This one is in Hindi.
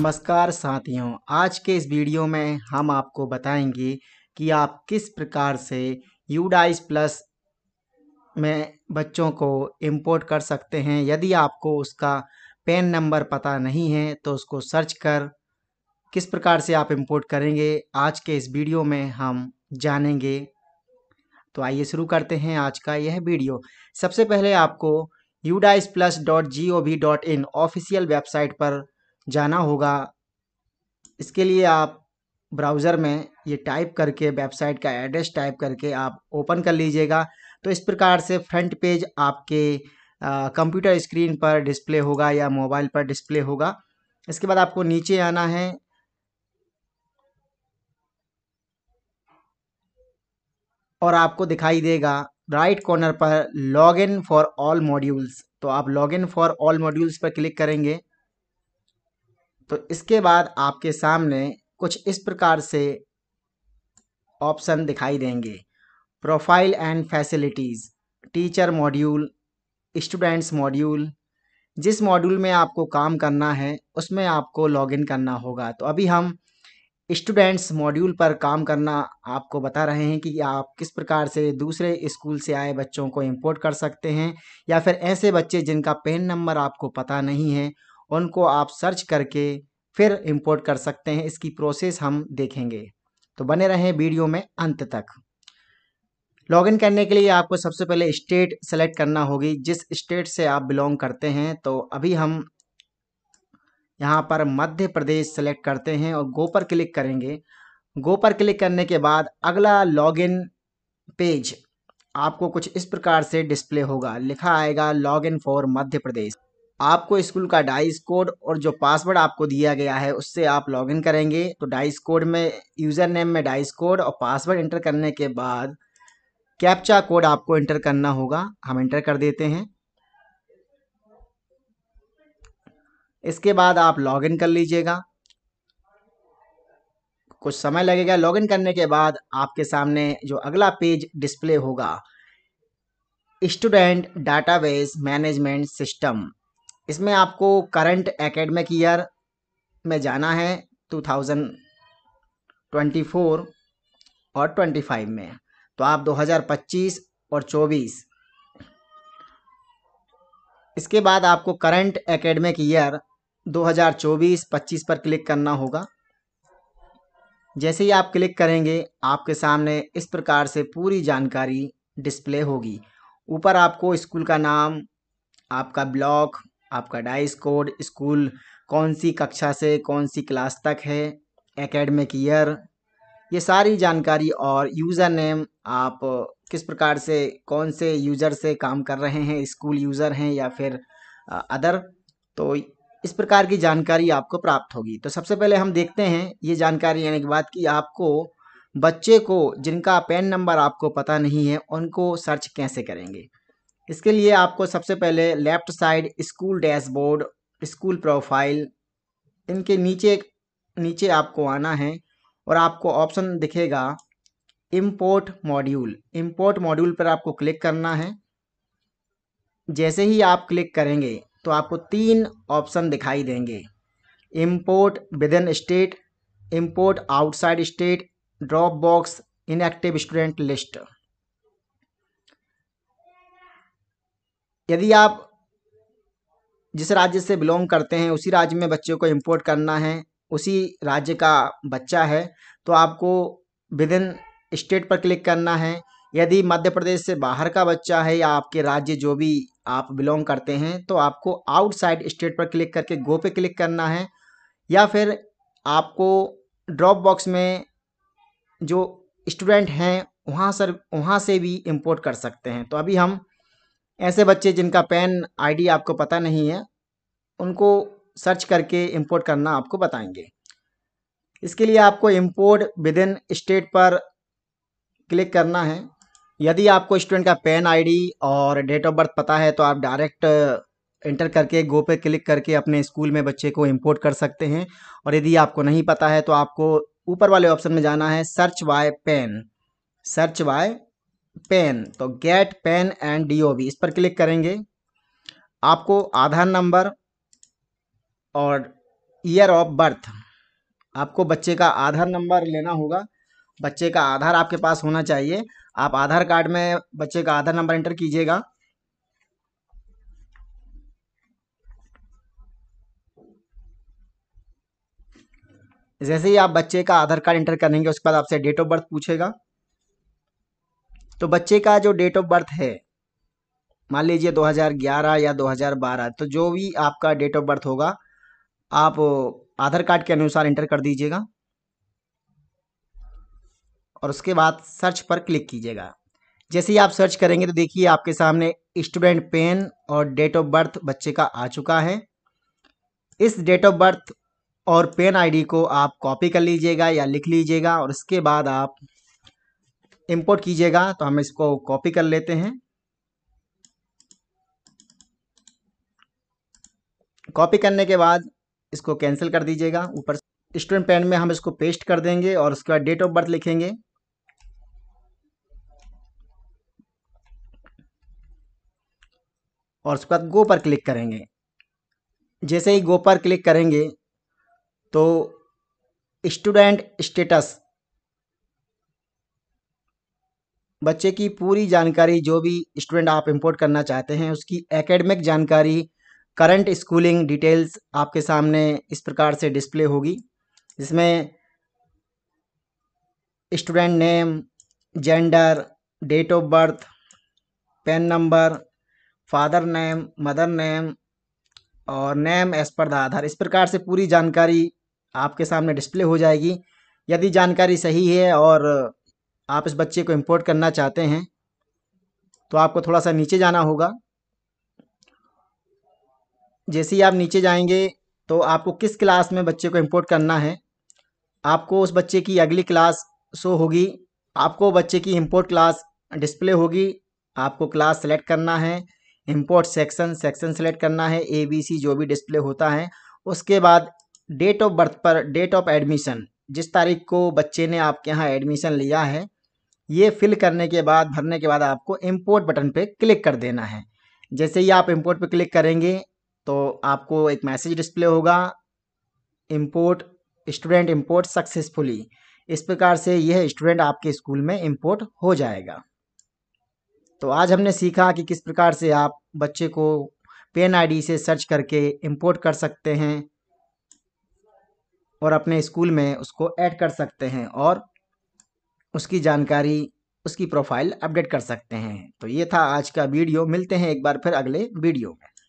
नमस्कार साथियों आज के इस वीडियो में हम आपको बताएंगे कि आप किस प्रकार से यूडाइस प्लस में बच्चों को इंपोर्ट कर सकते हैं यदि आपको उसका पेन नंबर पता नहीं है तो उसको सर्च कर किस प्रकार से आप इंपोर्ट करेंगे आज के इस वीडियो में हम जानेंगे तो आइए शुरू करते हैं आज का यह वीडियो सबसे पहले आपको UDISE plus dot G O V dot in official website पर जाना होगा इसके लिए आप ब्राउज़र में ये टाइप करके वेबसाइट का एड्रेस टाइप करके आप ओपन कर लीजिएगा तो इस प्रकार से फ्रंट पेज आपके कंप्यूटर स्क्रीन पर डिस्प्ले होगा या मोबाइल पर डिस्प्ले होगा इसके बाद आपको नीचे आना है और आपको दिखाई देगा राइट कॉर्नर पर log in for all modules तो आप log in for all modules पर क्लिक करेंगे तो इसके बाद आपके सामने कुछ इस प्रकार से ऑप्शन दिखाई देंगे profile and facilities teacher module students module जिस मॉड्यूल में आपको काम करना है उसमें आपको लॉगिन करना होगा तो अभी हम स्टूडेंट्स मॉड्यूल पर काम करना आपको बता रहे हैं कि आप किस प्रकार से दूसरे स्कूल से आए बच्चों को इंपोर्ट कर सकते हैं या फिर ऐसे बच्चे जिनका पेन नंबर आपको पता नहीं है उनको आप सर्च करके फिर इंपोर्ट कर सकते हैं इसकी प्रोसेस हम देखेंगे तो बने रहें वीडियो में अंत तक लॉगिन करने के लिए आपको सबसे पहले स्टेट सेलेक्ट करना होगी जिस स्टेट से आप बिलोंग करते हैं तो अभी हम यहाँ पर मध्य प्रदेश सेलेक्ट करते हैं और गो पर क्लिक करेंगे गो पर क्लिक करने के बाद अगला लॉगिन पेज आपको कुछ इस प्रकार से डिस्प्ले होगा लिखा आएगा लॉग इन फॉर मध्य प्रदेश आपको स्कूल का डाइस कोड और जो पासवर्ड आपको दिया गया है उससे आप लॉगिन करेंगे तो डाइस कोड में यूज़र नेम में डाइस कोड और पासवर्ड इंटर करने के बाद कैप्चा कोड आपको इंटर करना होगा हम इंटर कर देते हैं इसके बाद आप लॉगिन कर लीजिएगा कुछ समय लगेगा लॉगिन करने के बाद आपके सामने जो अगला पेज डिस्प्ले होगा स्टूडेंट डाटाबेस मैनेजमेंट सिस्टम इसमें आपको करंट एकेडमिक ईयर में जाना है 2024 और 25 में तो आप 2025 और 24 इसके बाद आपको करंट एकेडमिक ईयर 2024-25 पर क्लिक करना होगा जैसे ही आप क्लिक करेंगे आपके सामने इस प्रकार से पूरी जानकारी डिस्प्ले होगी ऊपर आपको स्कूल का नाम आपका ब्लॉक आपका डाइस कोड स्कूल कौन सी कक्षा से कौन सी क्लास तक है एकेडमिक ईयर ये सारी जानकारी और यूज़र नेम आप किस प्रकार से कौन से यूज़र से काम कर रहे हैं स्कूल यूज़र हैं या फिर अदर तो इस प्रकार की जानकारी आपको प्राप्त होगी तो सबसे पहले हम देखते हैं ये जानकारी लेने के बाद कि आपको बच्चे को जिनका पेन नंबर आपको पता नहीं है उनको सर्च कैसे करेंगे इसके लिए आपको सबसे पहले left side school dashboard school profile इनके नीचे नीचे आपको आना है और आपको ऑप्शन दिखेगा इम्पोर्ट मॉड्यूल इम्पोर्ट मॉड्यूल पर आपको क्लिक करना है जैसे ही आप क्लिक करेंगे तो आपको तीन ऑप्शन दिखाई देंगे import within state import outside state drop box inactive student list यदि आप जिस राज्य से बिलोंग करते हैं उसी राज्य में बच्चे को इम्पोर्ट करना है उसी राज्य का बच्चा है तो आपको विद इन स्टेट पर क्लिक करना है यदि मध्य प्रदेश से बाहर का बच्चा है या आपके राज्य जो भी आप बिलोंग करते हैं तो आपको आउटसाइड स्टेट पर क्लिक करके गो पे क्लिक करना है या फिर आपको ड्रॉप बॉक्स में जो स्टूडेंट हैं वहाँ सर वहाँ से भी इम्पोर्ट कर सकते हैं तो अभी हम ऐसे बच्चे जिनका पैन आईडी आपको पता नहीं है उनको सर्च करके इंपोर्ट करना आपको बताएंगे इसके लिए आपको इंपोर्ट विद इन स्टेट पर क्लिक करना है यदि आपको स्टूडेंट का पैन आईडी और डेट ऑफ बर्थ पता है तो आप डायरेक्ट इंटर करके गो पे क्लिक करके अपने स्कूल में बच्चे को इम्पोर्ट कर सकते हैं और यदि आपको नहीं पता है तो आपको ऊपर वाले ऑप्शन में जाना है search by PEN search by PEN तो गेट पेन एंड डीओबी इस पर क्लिक करेंगे आपको आधार नंबर और ईयर ऑफ बर्थ आपको बच्चे का आधार नंबर लेना होगा बच्चे का आधार आपके पास होना चाहिए आप आधार कार्ड में बच्चे का आधार नंबर एंटर कीजिएगा जैसे ही आप बच्चे का आधार कार्ड एंटर करेंगे उसके बाद आपसे डेट ऑफ बर्थ पूछेगा तो बच्चे का जो डेट ऑफ बर्थ है मान लीजिए 2011 या 2012 तो जो भी आपका डेट ऑफ बर्थ होगा आप आधार कार्ड के अनुसार एंटर कर दीजिएगा और उसके बाद सर्च पर क्लिक कीजिएगा जैसे ही आप सर्च करेंगे तो देखिए आपके सामने स्टूडेंट पेन और डेट ऑफ बर्थ बच्चे का आ चुका है इस डेट ऑफ बर्थ और पेन आईडी को आप कॉपी कर लीजिएगा या लिख लीजिएगा और इसके बाद आप इंपोर्ट कीजिएगा तो हम इसको कॉपी कर लेते हैं कॉपी करने के बाद इसको कैंसिल कर दीजिएगा ऊपर स्टूडेंट पैन में हम इसको पेस्ट कर देंगे और उसके बाद डेट ऑफ बर्थ लिखेंगे और उसके बाद गो पर क्लिक करेंगे जैसे ही गो पर क्लिक करेंगे तो स्टूडेंट स्टेटस बच्चे की पूरी जानकारी जो भी स्टूडेंट आप इंपोर्ट करना चाहते हैं उसकी एकेडमिक जानकारी करंट स्कूलिंग डिटेल्स आपके सामने इस प्रकार से डिस्प्ले होगी जिसमें student name gender date of birth PEN number father name mother name और name as per the Aadhaar इस प्रकार से पूरी जानकारी आपके सामने डिस्प्ले हो जाएगी यदि जानकारी सही है और आप इस बच्चे को इम्पोर्ट करना चाहते हैं तो आपको थोड़ा सा नीचे जाना होगा जैसे ही आप नीचे जाएंगे तो आपको किस क्लास में बच्चे को इम्पोर्ट करना है आपको उस बच्चे की अगली क्लास शो होगी आपको बच्चे की इम्पोर्ट क्लास डिस्प्ले होगी आपको क्लास सेलेक्ट करना है इम्पोर्ट सेक्शन सेक्शन सेलेक्ट करना है ए बी सी जो भी डिस्प्ले होता है उसके बाद डेट ऑफ बर्थ पर डेट ऑफ एडमिशन जिस तारीख को बच्चे ने आपके यहाँ एडमिशन लिया है ये फिल करने के बाद भरने के बाद आपको इम्पोर्ट बटन पे क्लिक कर देना है जैसे ही आप इम्पोर्ट पे क्लिक करेंगे तो आपको एक मैसेज डिस्प्ले होगा इम्पोर्ट स्टूडेंट इम्पोर्ट सक्सेसफुली इस प्रकार से यह स्टूडेंट आपके स्कूल में इम्पोर्ट हो जाएगा तो आज हमने सीखा कि किस प्रकार से आप बच्चे को पेन आईडी से सर्च करके इम्पोर्ट कर सकते हैं और अपने स्कूल में उसको ऐड कर सकते हैं और उसकी जानकारी उसकी प्रोफ़ाइल अपडेट कर सकते हैं तो ये था आज का वीडियो मिलते हैं एक बार फिर अगले वीडियो में